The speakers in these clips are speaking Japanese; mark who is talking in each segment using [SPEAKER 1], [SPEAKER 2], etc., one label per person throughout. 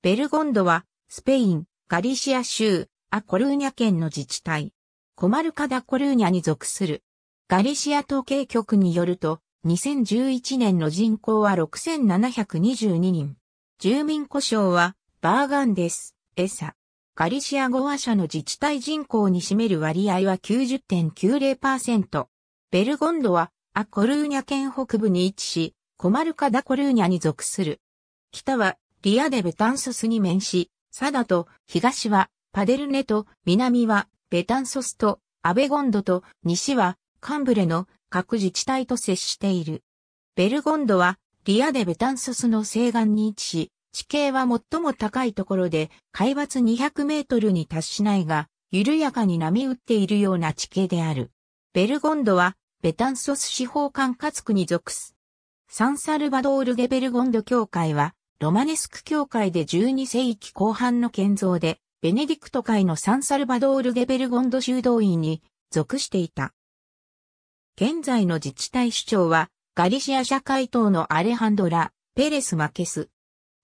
[SPEAKER 1] ベルゴンドは、スペイン、ガリシア州、アコルーニャ県の自治体。コマルカダコルーニャに属する。ガリシア統計局によると、2011年の人口は6722人。住民故障は、バーガンです、エサ。ガリシア語話者の自治体人口に占める割合は90.90%。ベルゴンドは、アコルーニャ県北部に位置し、コマルカダコルーニャに属する。北はリアでベタンソスに面し、サダと東はパデルネと南はベタンソスとアベゴンドと西はカンブレの各自治体と接している。ベルゴンドはリアでベタンソスの西岸に位置し、地形は最も高いところで海抜200メートルに達しないが、緩やかに波打っているような地形である。ベルゴンドはベタンソス司法管轄区に属す。サンサルバドール・ゲベルゴンド教会はロマネスク教会で12世紀後半の建造で、ベネディクト会のサンサルバドール・デベルゴンド修道院に属していた。現在の自治体首長は、ガリシア社会党のアレハンドラ・ペレス・マケス。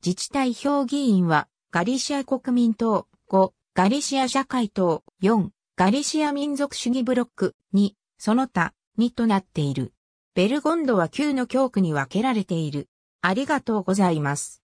[SPEAKER 1] 自治体評議員は、ガリシア国民党5、ガリシア社会党4、ガリシア民族主義ブロック2、その他2となっている。ベルゴンドは9の教区に分けられている。ありがとうございます。